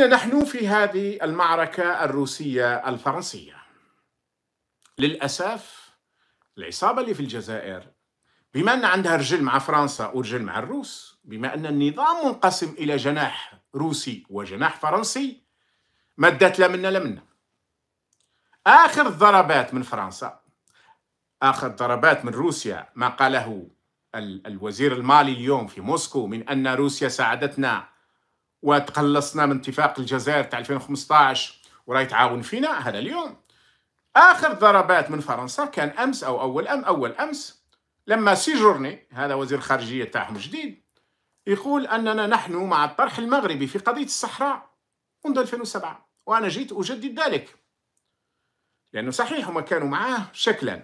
أين نحن في هذه المعركة الروسية الفرنسية؟ للأسف العصابة اللي في الجزائر بما أن عندها رجل مع فرنسا ورجل مع الروس بما أن النظام منقسم إلى جناح روسي وجناح فرنسي ما ادت لا منا لا منا آخر الضربات من فرنسا آخر ضربات من روسيا ما قاله الوزير المالي اليوم في موسكو من أن روسيا ساعدتنا وتقلصنا من اتفاق الجزائر تاع 2015 وراه يتعاون فينا هذا اليوم اخر ضربات من فرنسا كان امس او اول ام اول امس لما سيجورني هذا وزير الخارجيه تاعهم جديد يقول اننا نحن مع الطرح المغربي في قضيه الصحراء منذ 2007 وانا جيت اجدد ذلك لانه صحيح هم كانوا معاه شكلا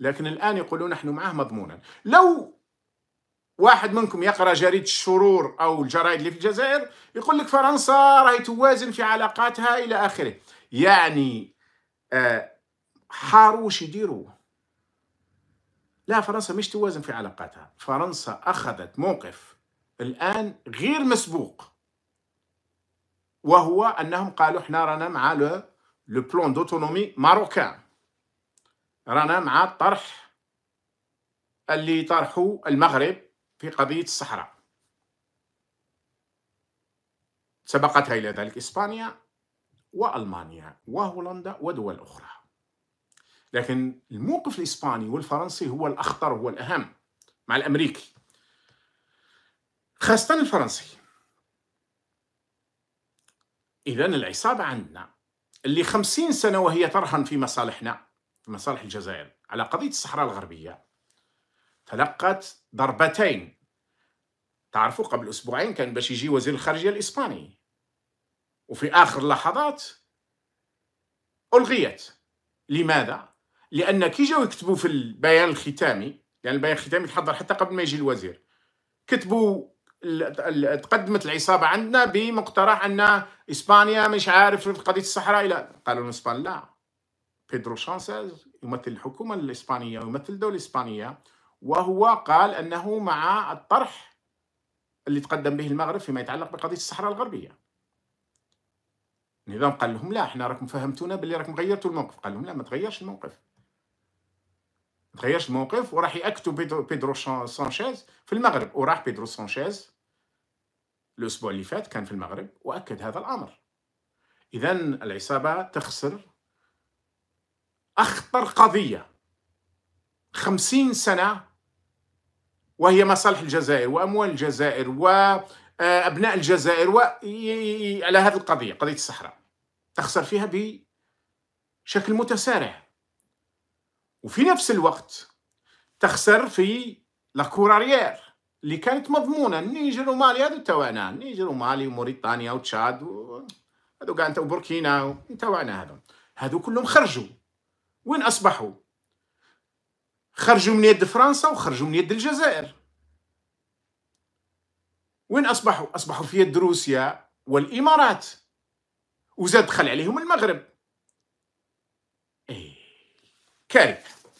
لكن الان يقولون نحن معاه مضمونا لو واحد منكم يقرا جريده الشرور او الجرائد اللي في الجزائر يقول لك فرنسا راهي توازن في علاقاتها الى اخره يعني حاروش آه، حاروا يديروا لا فرنسا مش توازن في علاقاتها فرنسا اخذت موقف الان غير مسبوق وهو انهم قالوا احنا رانا مع لو بلون دوتونومي ماروكان رانا مع الطرح اللي طرحوا المغرب في قضية الصحراء سبقتها إلى ذلك إسبانيا وألمانيا وهولندا ودول أخرى لكن الموقف الإسباني والفرنسي هو الأخطر هو الأهم مع الأمريكي خاصة الفرنسي إذا العصابة عندنا اللي خمسين سنة وهي ترهن في مصالحنا في مصالح الجزائر على قضية الصحراء الغربية تلقت ضربتين تعرفوا قبل أسبوعين كان باش يجي وزير الخارجية الإسباني وفي آخر اللحظات ألغيت لماذا؟ لأن كي جاو يكتبوا في البيان الختامي لأن يعني البيان الختامي تحضر حتى قبل ما يجي الوزير كتبوا تقدمت العصابة عندنا بمقترح أن إسبانيا مش عارف قضية الصحراء إلى قالوا الإسبان لا بيدرو شانسيز يمثل الحكومة الإسبانية ويمثل الدولة الإسبانية وهو قال أنه مع الطرح اللي تقدم به المغرب فيما يتعلق بقضية الصحراء الغربية النظام قال لهم لا احنا راكم فهمتونا باللي راكم غيرتوا الموقف قال لهم لا ما تغيرش الموقف ما تغيرش الموقف وراح ياكتوا بيدرو, بيدرو سانشيز في المغرب وراح بيدرو سانشيز الاسبوع اللي فات كان في المغرب واكد هذا الامر اذا العصابه تخسر اخطر قضيه خمسين سنه وهي مصالح الجزائر وأموال الجزائر وأبناء آه، الجزائر و... على هذه القضية قضية الصحراء تخسر فيها بشكل متسارع وفي نفس الوقت تخسر في لا كورارير اللي كانت مضمونه النيجر ومالي هذو توانا النيجر ومالي وموريتانيا وتشاد و... هذو كاع انت وبوركينا توانا هذو هذو كلهم خرجوا وين اصبحوا خرجوا من يد فرنسا وخرجوا من يد الجزائر وين أصبحوا؟ أصبحوا في يد روسيا والإمارات وزاد دخل عليهم المغرب إيه. كارثة